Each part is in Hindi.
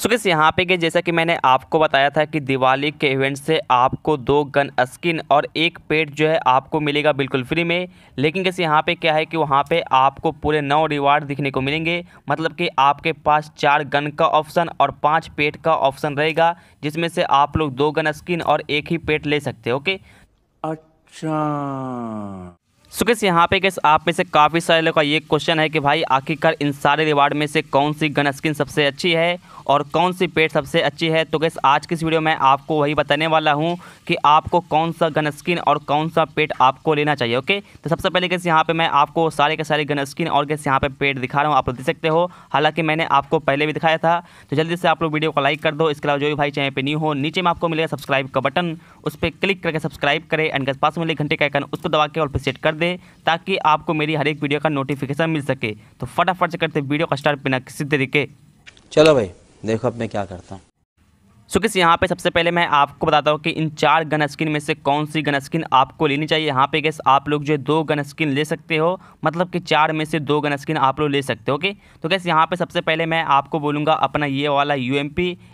सो किस यहाँ पे कि जैसा कि मैंने आपको बताया था कि दिवाली के इवेंट से आपको दो गन स्किन और एक पेट जो है आपको मिलेगा बिल्कुल फ्री में लेकिन किस यहाँ पे क्या है कि वहाँ पे आपको पूरे नौ रिवार्ड दिखने को मिलेंगे मतलब कि आपके पास चार गन का ऑप्शन और पाँच पेट का ऑप्शन रहेगा जिसमें से आप लोग दो गन स्किन और एक ही पेट ले सकते ओके अच्छा सो किस यहाँ पे किस आप में से काफ़ी सारे लोग का ये क्वेश्चन है कि भाई आखिरकार इन सारे रिवार्ड में से कौन सी गन स्किन सबसे अच्छी है और कौन सी पेट सबसे अच्छी है तो गैस आज की इस वीडियो में आपको वही बताने वाला हूँ कि आपको कौन सा गन स्किन और कौन सा पेट आपको लेना चाहिए ओके तो सबसे पहले कैसे यहाँ पर मैं आपको सारे के सारे गन स्किन और गैस यहाँ पे पेट दिखा रहा हूँ आप लोग देख सकते हो हालांकि मैंने आपको पहले भी दिखाया था तो जल्दी से आप लोग वीडियो को लाइक कर दो इसके अलावा जो भी भाई चैनल पर न्यू हो नीचे में आपको मिलेगा सब्सक्राइब का बटन उस पर क्लिक करके सब्सक्राइब करें एंड गैस पास मिले घंटे का आइकन उसको दबा के और फिर सेट कर दें ताकि आपको मेरी हर एक वीडियो का नोटिफिकेशन मिल सके तो फटाफट से करते वीडियो का स्टार्ट बिना किसी तरीके चलो भाई देखो अब मैं क्या करता हूँ सो किस यहाँ पे सबसे पहले मैं आपको बताता हूँ कि इन चार गन स्किन में से कौन सी गन स्किन आपको लेनी चाहिए यहाँ पे गैस आप लोग जो है दो गन स्किन ले सकते हो मतलब कि चार में से दो गन स्किन आप लोग ले सकते हो ओके तो गैस यहाँ पे सबसे पहले मैं आपको बोलूँगा अपना ये वाला यू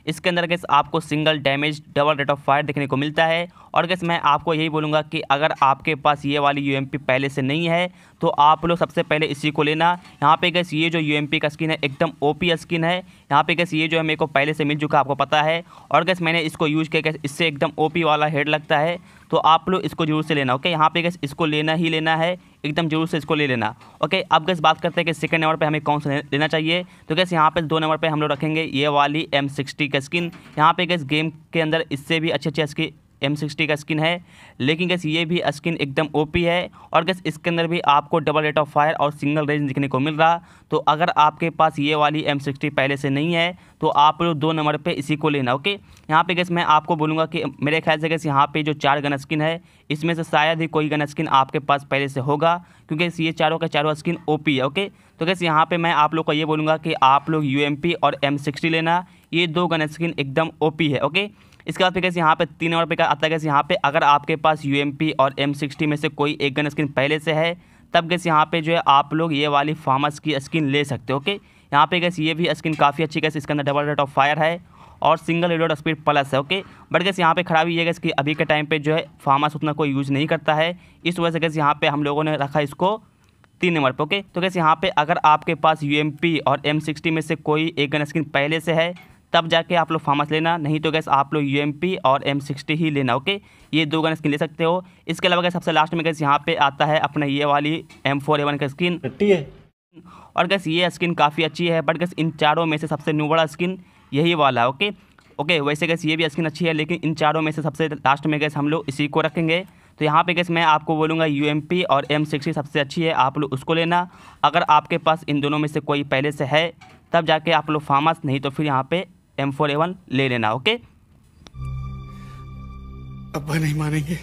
इसके अंदर गैस आपको single damage double rate of fire देखने को मिलता है और गैस मैं आपको यही बोलूँगा कि अगर आपके पास ये वाली यू पहले से नहीं है तो आप लोग सबसे पहले इसी को लेना यहाँ पे गैस ये जो यू का स्किन है एकदम ओ स्किन है यहाँ पे गैस ये जो है मेरे को पहले से मिल चुका आपको पता है और गैस मैंने इसको यूज़ किया गैस इससे एकदम ओ वाला हेड लगता है तो आप लोग इसको जरूर से लेना ओके यहाँ पे गैस इसको लेना ही लेना है एकदम जरूर से इसको ले लेना ओके अब गैस बात करते हैं कि सेकंड नंबर पे हमें कौन सा लेना चाहिए तो गैस यहाँ पे दो नंबर पे हम लोग रखेंगे ये वाली एम सिक्सटी का स्किन यहाँ पे गैस गेम के अंदर इससे भी अच्छे अच्छे स्किन एम सिक्सटी का स्किन है लेकिन गैस ये भी स्किन एकदम ओपी है और गैस इसके अंदर भी आपको डबल रेट ऑफ फायर और सिंगल रेंज दिखने को मिल रहा तो अगर आपके पास ये वाली एम सिक्सटी पहले से नहीं है तो आप लोग दो नंबर पे इसी को लेना ओके यहाँ पे गैस मैं आपको बोलूँगा कि मेरे ख्याल से गैस यहाँ पर जो चार गन स्किन है इसमें से शायद ही कोई गन स्किन आपके पास पहले से होगा क्योंकि ये चारों का चारों स्किन पी है ओके तो गैस यहाँ पर मैं आप लोग को ये बोलूँगा कि आप लोग यू और एम लेना ये दो गन स्किन एकदम पी है ओके इसके बाद फिर कैसे यहाँ पे तीन नंबर पे आता है कैसे यहाँ पे अगर आपके पास यू और एम में से कोई एक गन स्किन पहले से है तब कैसे यहाँ पे जो है आप लोग ये वाली फार्मस की स्किन ले सकते हो ओके यहाँ पे कैसे ये भी स्किन काफ़ी अच्छी कैसे इसके अंदर डबल रेट ऑफ फायर है और सिंगल रिलोड स्पीड प्लस है ओके बट कैसे यहाँ पे खराबी ये गैस कि अभी के टाइम पे जो है फार्मस उतना कोई यूज़ नहीं करता है इस वजह से कैसे यहाँ पे हम लोगों ने रखा इसको तीन नंबर पर ओके तो कैसे यहाँ पे अगर आपके पास यू और एम में से कोई एक गन स्किन पहले से है तब जाके आप लोग फार्मास लेना नहीं तो गैस आप लोग यू और एम ही लेना ओके ये दो गन स्किन ले सकते हो इसके अलावा गैस सबसे लास्ट में गैस यहाँ पे आता है अपना ये वाली एम फोर का स्किन और गैस ये स्किन काफ़ी अच्छी है बट गैस इन चारों में से सबसे बड़ा स्किन यही वाला है ओके ओके वैसे गैस ये भी स्किन अच्छी है लेकिन इन चारों में से सबसे लास्ट में गैस हम लोग इसी को रखेंगे तो यहाँ पे गैस मैं आपको बोलूँगा यू और एम सबसे अच्छी है आप लोग उसको लेना अगर आपके पास इन दोनों में से कोई पहले से है तब जाके आप लोग फार्मस नहीं तो फिर यहाँ पे एम फोर ए वन ले लेना ओके अब्बा नहीं मानेंगे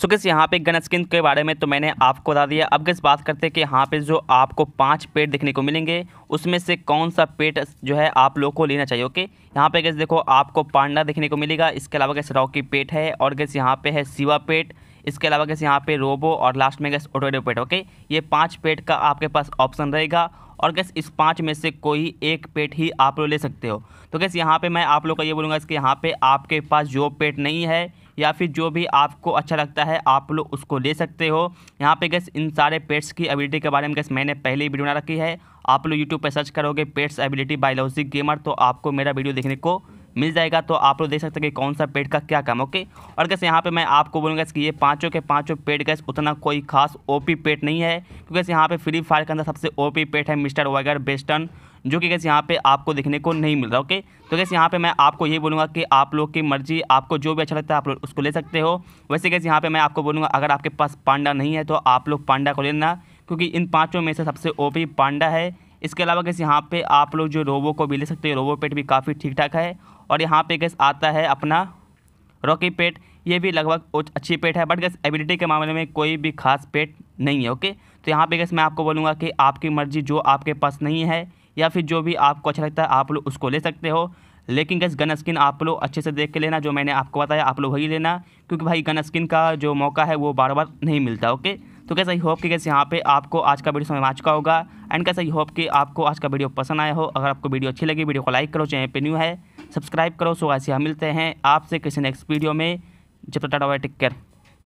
सो गैस यहाँ पे गन स्किन के बारे में तो मैंने आपको बता दिया अब गैस बात करते हैं कि यहाँ पे जो आपको पांच पेट देखने को मिलेंगे उसमें से कौन सा पेट जो है आप लोगों को लेना चाहिए ओके यहाँ पे गैस देखो आपको पांडा देखने को मिलेगा इसके अलावा गैस रॉकी पेट है और गैस यहाँ पे है शिवा पेट इसके अलावा कैसे यहाँ पे रोबो और लास्ट में गैस पेट ओके ये पाँच पेट का आपके पास ऑप्शन रहेगा और गैस इस पांच में से कोई एक पेट ही आप लोग ले सकते हो तो गैस यहाँ पे मैं आप लोग का ये बोलूँगा कि यहाँ पे आपके पास जो पेट नहीं है या फिर जो भी आपको अच्छा लगता है आप लोग उसको ले सकते हो यहाँ पे गैस इन सारे पेट्स की एबिलिटी के बारे में गैस मैंने पहले ही वीडियो बना रखी है आप लोग यूट्यूब पर सर्च करोगे पेट्स एबिलिटी बायोलॉजिक गेमर तो आपको मेरा वीडियो देखने को मिल जाएगा तो आप लोग देख सकते हैं कि कौन सा पेड का क्या काम ओके और कैसे यहाँ पे मैं आपको बोलूँगा कि ये पाँचों के पाँचों पेड गैस उतना कोई खास ओपी पेट नहीं है क्योंकि यहाँ पे फ्री फायर के अंदर सबसे ओपी पेट है मिस्टर वाइगर बेस्टर्न जो कि कैसे यहाँ पे आपको देखने को नहीं मिल रहा ओके तो कैसे यहाँ पे मैं आपको ये बोलूँगा कि आप लोग की मर्जी आपको जो भी अच्छा लगता है आप लोग उसको ले सकते हो वैसे कैसे यहाँ पे मैं आपको बोलूँगा अगर आपके पास पांडा नहीं है तो आप लोग पांडा को लेना क्योंकि इन पाँचों में से सबसे ओ पांडा है इसके अलावा कैसे यहाँ पे आप लोग जो रोबो को भी ले सकते हो रोबो पेट भी काफ़ी ठीक ठाक है और यहाँ पे कैसे आता है अपना रॉकी पेट ये भी लगभग अच्छी पेट है बट गैस एबिलिटी के मामले में कोई भी खास पेट नहीं है ओके तो यहाँ पे गैस मैं आपको बोलूँगा कि आपकी मर्ज़ी जो आपके पास नहीं है या फिर जो भी आपको अच्छा लगता है आप लोग उसको ले सकते हो लेकिन गैस गन स्किन आप लोग अच्छे से देख के लेना जो मैंने आपको बताया आप लोग वही लेना क्योंकि भाई गन स्किन का जो मौका है वो बार बार नहीं मिलता ओके तो कैसे आई होप कि कैसे यहाँ पे आपको आज का वीडियो समझ आ चुका होगा एंड कैसे आई होप कि आपको आज का वीडियो पसंद आया हो अगर आपको वीडियो अच्छी लगी वीडियो को लाइक करो चैनल पे न्यू है सब्सक्राइब करो सो ऐसे हम मिलते हैं आपसे किसी नेक्स्ट वीडियो में जब तक टाटा बाय टेक केयर